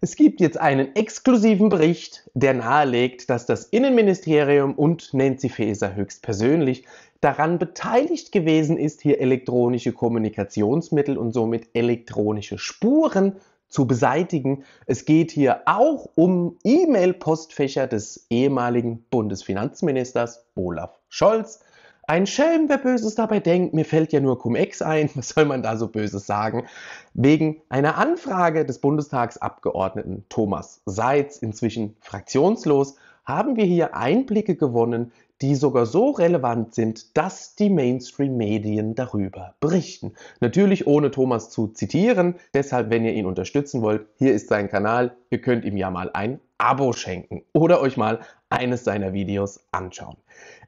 Es gibt jetzt einen exklusiven Bericht, der nahelegt, dass das Innenministerium und Nancy Faeser höchstpersönlich daran beteiligt gewesen ist, hier elektronische Kommunikationsmittel und somit elektronische Spuren zu beseitigen. Es geht hier auch um E-Mail-Postfächer des ehemaligen Bundesfinanzministers Olaf Scholz. Ein Schelm, wer Böses dabei denkt, mir fällt ja nur Cum-Ex ein, was soll man da so Böses sagen? Wegen einer Anfrage des Bundestagsabgeordneten Thomas Seitz, inzwischen fraktionslos, haben wir hier Einblicke gewonnen die sogar so relevant sind, dass die Mainstream-Medien darüber berichten. Natürlich ohne Thomas zu zitieren, deshalb, wenn ihr ihn unterstützen wollt, hier ist sein Kanal, ihr könnt ihm ja mal ein Abo schenken oder euch mal eines seiner Videos anschauen.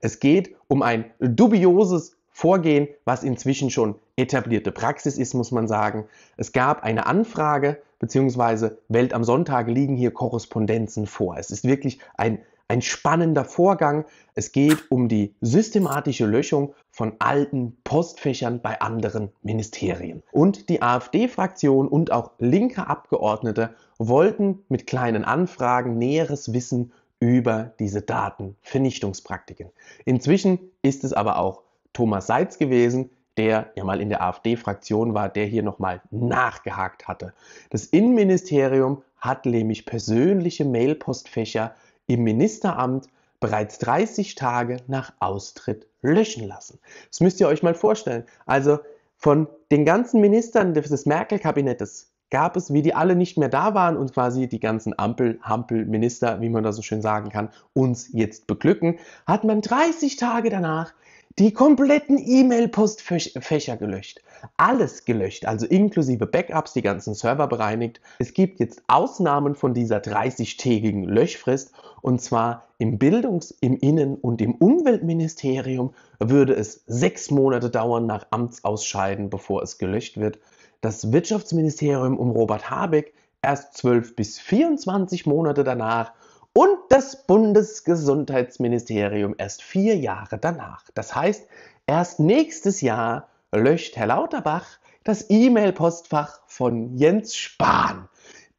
Es geht um ein dubioses Vorgehen, was inzwischen schon etablierte Praxis ist, muss man sagen. Es gab eine Anfrage, beziehungsweise Welt am Sonntag liegen hier Korrespondenzen vor. Es ist wirklich ein ein spannender Vorgang. Es geht um die systematische Löschung von alten Postfächern bei anderen Ministerien. Und die AfD-Fraktion und auch linke Abgeordnete wollten mit kleinen Anfragen näheres Wissen über diese Datenvernichtungspraktiken. Inzwischen ist es aber auch Thomas Seitz gewesen, der ja mal in der AfD-Fraktion war, der hier nochmal nachgehakt hatte. Das Innenministerium hat nämlich persönliche Mailpostfächer im Ministeramt bereits 30 Tage nach Austritt löschen lassen. Das müsst ihr euch mal vorstellen. Also von den ganzen Ministern des Merkel-Kabinettes gab es, wie die alle nicht mehr da waren und quasi die ganzen Ampel, Hampel-Minister, wie man da so schön sagen kann, uns jetzt beglücken, hat man 30 Tage danach die kompletten E-Mail-Postfächer gelöscht. Alles gelöscht, also inklusive Backups, die ganzen Server bereinigt. Es gibt jetzt Ausnahmen von dieser 30-tägigen Löschfrist und zwar im Bildungs-, im Innen- und im Umweltministerium würde es sechs Monate dauern nach Amtsausscheiden, bevor es gelöscht wird. Das Wirtschaftsministerium um Robert Habeck erst 12 bis 24 Monate danach und das Bundesgesundheitsministerium erst vier Jahre danach. Das heißt, erst nächstes Jahr löscht Herr Lauterbach das E-Mail-Postfach von Jens Spahn.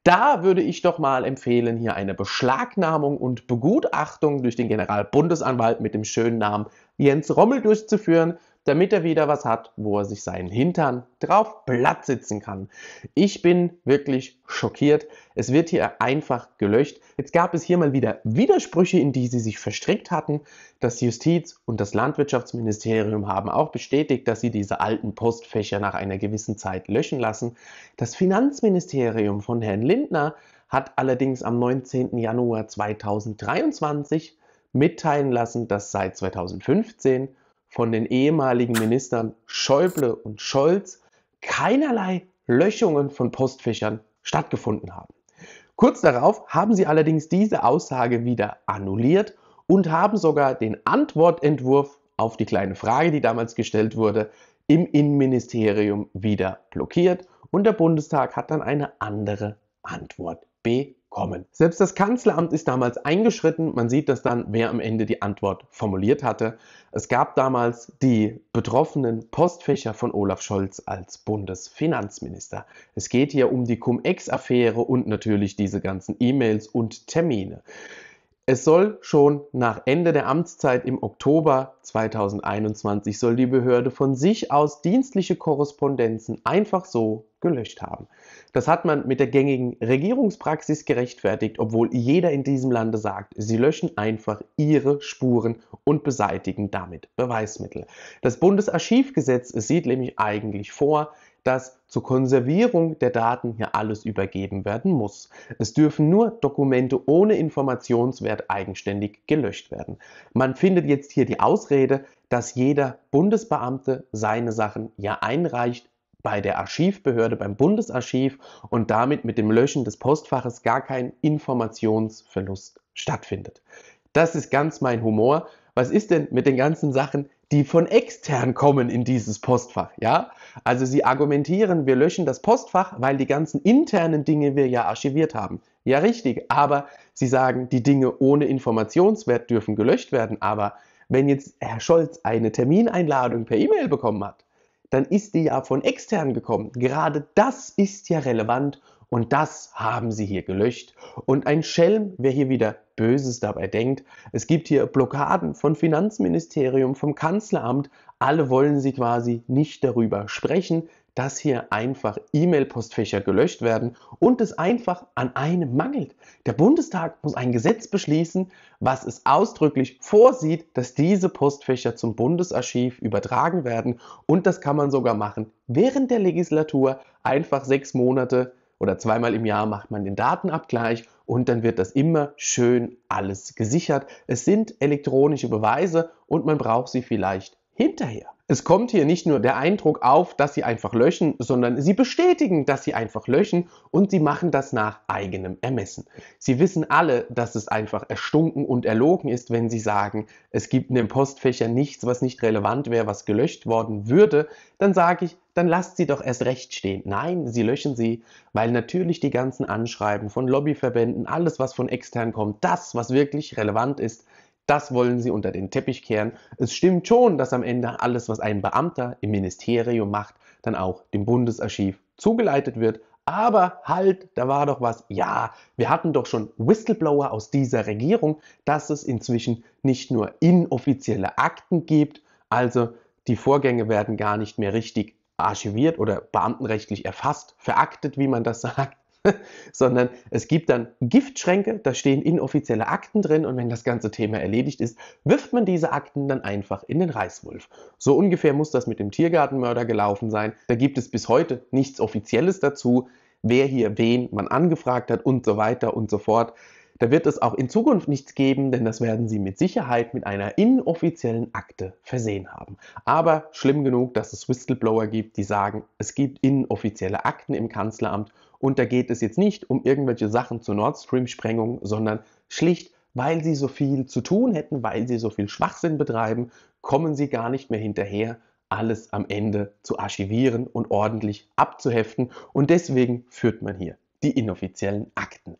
Da würde ich doch mal empfehlen, hier eine Beschlagnahmung und Begutachtung durch den Generalbundesanwalt mit dem schönen Namen Jens Rommel durchzuführen damit er wieder was hat, wo er sich seinen Hintern drauf platt sitzen kann. Ich bin wirklich schockiert. Es wird hier einfach gelöscht. Jetzt gab es hier mal wieder Widersprüche, in die sie sich verstrickt hatten. Das Justiz- und das Landwirtschaftsministerium haben auch bestätigt, dass sie diese alten Postfächer nach einer gewissen Zeit löschen lassen. Das Finanzministerium von Herrn Lindner hat allerdings am 19. Januar 2023 mitteilen lassen, dass seit 2015 von den ehemaligen Ministern Schäuble und Scholz keinerlei Löschungen von Postfächern stattgefunden haben. Kurz darauf haben sie allerdings diese Aussage wieder annulliert und haben sogar den Antwortentwurf auf die kleine Frage, die damals gestellt wurde, im Innenministerium wieder blockiert und der Bundestag hat dann eine andere Antwort bekommen kommen. Selbst das Kanzleramt ist damals eingeschritten. Man sieht das dann, wer am Ende die Antwort formuliert hatte. Es gab damals die betroffenen Postfächer von Olaf Scholz als Bundesfinanzminister. Es geht hier um die Cum-Ex-Affäre und natürlich diese ganzen E-Mails und Termine. Es soll schon nach Ende der Amtszeit im Oktober 2021 soll die Behörde von sich aus dienstliche Korrespondenzen einfach so gelöscht haben. Das hat man mit der gängigen Regierungspraxis gerechtfertigt, obwohl jeder in diesem Lande sagt, sie löschen einfach ihre Spuren und beseitigen damit Beweismittel. Das Bundesarchivgesetz sieht nämlich eigentlich vor, dass zur Konservierung der Daten hier alles übergeben werden muss. Es dürfen nur Dokumente ohne Informationswert eigenständig gelöscht werden. Man findet jetzt hier die Ausrede, dass jeder Bundesbeamte seine Sachen ja einreicht bei der Archivbehörde, beim Bundesarchiv und damit mit dem Löschen des Postfaches gar kein Informationsverlust stattfindet. Das ist ganz mein Humor was ist denn mit den ganzen Sachen, die von extern kommen in dieses Postfach, ja? Also sie argumentieren, wir löschen das Postfach, weil die ganzen internen Dinge wir ja archiviert haben. Ja, richtig, aber sie sagen, die Dinge ohne Informationswert dürfen gelöscht werden, aber wenn jetzt Herr Scholz eine Termineinladung per E-Mail bekommen hat, dann ist die ja von extern gekommen. Gerade das ist ja relevant und das haben sie hier gelöscht. Und ein Schelm, wer hier wieder Böses dabei denkt, es gibt hier Blockaden von Finanzministerium, vom Kanzleramt. Alle wollen sie quasi nicht darüber sprechen, dass hier einfach E-Mail-Postfächer gelöscht werden und es einfach an einem mangelt. Der Bundestag muss ein Gesetz beschließen, was es ausdrücklich vorsieht, dass diese Postfächer zum Bundesarchiv übertragen werden. Und das kann man sogar machen während der Legislatur, einfach sechs Monate oder zweimal im Jahr macht man den Datenabgleich und dann wird das immer schön alles gesichert. Es sind elektronische Beweise und man braucht sie vielleicht hinterher. Es kommt hier nicht nur der Eindruck auf, dass sie einfach löschen, sondern sie bestätigen, dass sie einfach löschen und sie machen das nach eigenem Ermessen. Sie wissen alle, dass es einfach erstunken und erlogen ist, wenn sie sagen, es gibt in dem Postfächer nichts, was nicht relevant wäre, was gelöscht worden würde. Dann sage ich, dann lasst sie doch erst recht stehen. Nein, sie löschen sie, weil natürlich die ganzen Anschreiben von Lobbyverbänden, alles was von extern kommt, das, was wirklich relevant ist, das wollen sie unter den Teppich kehren. Es stimmt schon, dass am Ende alles, was ein Beamter im Ministerium macht, dann auch dem Bundesarchiv zugeleitet wird. Aber halt, da war doch was. Ja, wir hatten doch schon Whistleblower aus dieser Regierung, dass es inzwischen nicht nur inoffizielle Akten gibt, also die Vorgänge werden gar nicht mehr richtig archiviert oder beamtenrechtlich erfasst, veraktet, wie man das sagt, sondern es gibt dann Giftschränke, da stehen inoffizielle Akten drin und wenn das ganze Thema erledigt ist, wirft man diese Akten dann einfach in den Reißwulf. So ungefähr muss das mit dem Tiergartenmörder gelaufen sein. Da gibt es bis heute nichts Offizielles dazu, wer hier wen man angefragt hat und so weiter und so fort. Da wird es auch in Zukunft nichts geben, denn das werden Sie mit Sicherheit mit einer inoffiziellen Akte versehen haben. Aber schlimm genug, dass es Whistleblower gibt, die sagen, es gibt inoffizielle Akten im Kanzleramt und da geht es jetzt nicht um irgendwelche Sachen zur Nord Stream-Sprengung, sondern schlicht, weil sie so viel zu tun hätten, weil sie so viel Schwachsinn betreiben, kommen sie gar nicht mehr hinterher, alles am Ende zu archivieren und ordentlich abzuheften. Und deswegen führt man hier die inoffiziellen Akten.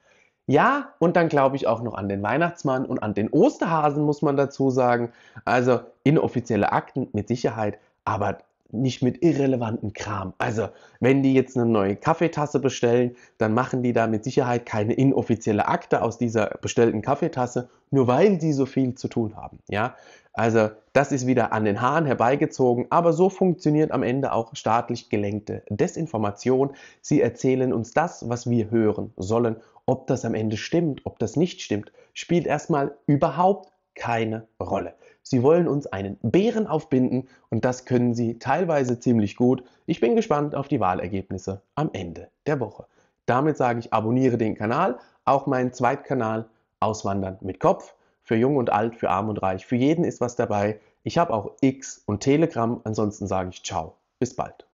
Ja, und dann glaube ich auch noch an den Weihnachtsmann und an den Osterhasen, muss man dazu sagen. Also inoffizielle Akten mit Sicherheit, aber nicht mit irrelevanten Kram. Also, wenn die jetzt eine neue Kaffeetasse bestellen, dann machen die da mit Sicherheit keine inoffizielle Akte aus dieser bestellten Kaffeetasse, nur weil die so viel zu tun haben. Ja, also das ist wieder an den Haaren herbeigezogen, aber so funktioniert am Ende auch staatlich gelenkte Desinformation. Sie erzählen uns das, was wir hören sollen. Ob das am Ende stimmt, ob das nicht stimmt, spielt erstmal überhaupt keine Rolle. Sie wollen uns einen Bären aufbinden und das können sie teilweise ziemlich gut. Ich bin gespannt auf die Wahlergebnisse am Ende der Woche. Damit sage ich, abonniere den Kanal, auch meinen Zweitkanal Auswandern mit Kopf. Für Jung und Alt, für Arm und Reich, für jeden ist was dabei. Ich habe auch X und Telegram. Ansonsten sage ich ciao. Bis bald.